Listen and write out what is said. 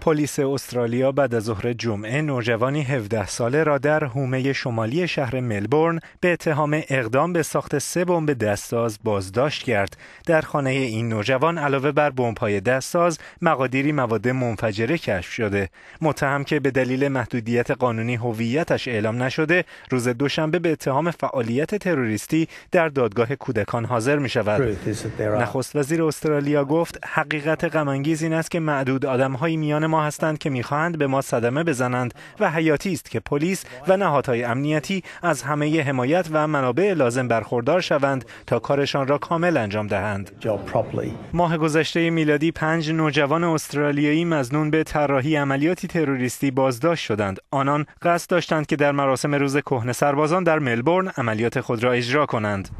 پلیس استرالیا بعد از ظهر جمعه نوجوانی 17 ساله را در حومه شمالی شهر ملبورن به اتهام اقدام به ساخت سه بمب دستساز بازداشت کرد. در خانه این نوجوان علاوه بر بمب‌های دستساز، مقادیری مواد منفجره کشف شده. متهم که به دلیل محدودیت قانونی هویتش اعلام نشده، روز دوشنبه به اتهام فعالیت تروریستی در دادگاه کودکان حاضر می شود. نخست وزیر استرالیا گفت حقیقت غم‌انگیز این است که معدود آدم‌های میان ما هستند که میخواهند به ما صدمه بزنند و حیاتی است که پلیس و نهادهای امنیتی از همه حمایت و منابع لازم برخوردار شوند تا کارشان را کامل انجام دهند. ماه گذشته میلادی پنج نوجوان استرالیایی مزنون به طراحی عملیاتی تروریستی بازداشت شدند. آنان قصد داشتند که در مراسم روز کهنه سربازان در ملبورن عملیات خود را اجرا کنند.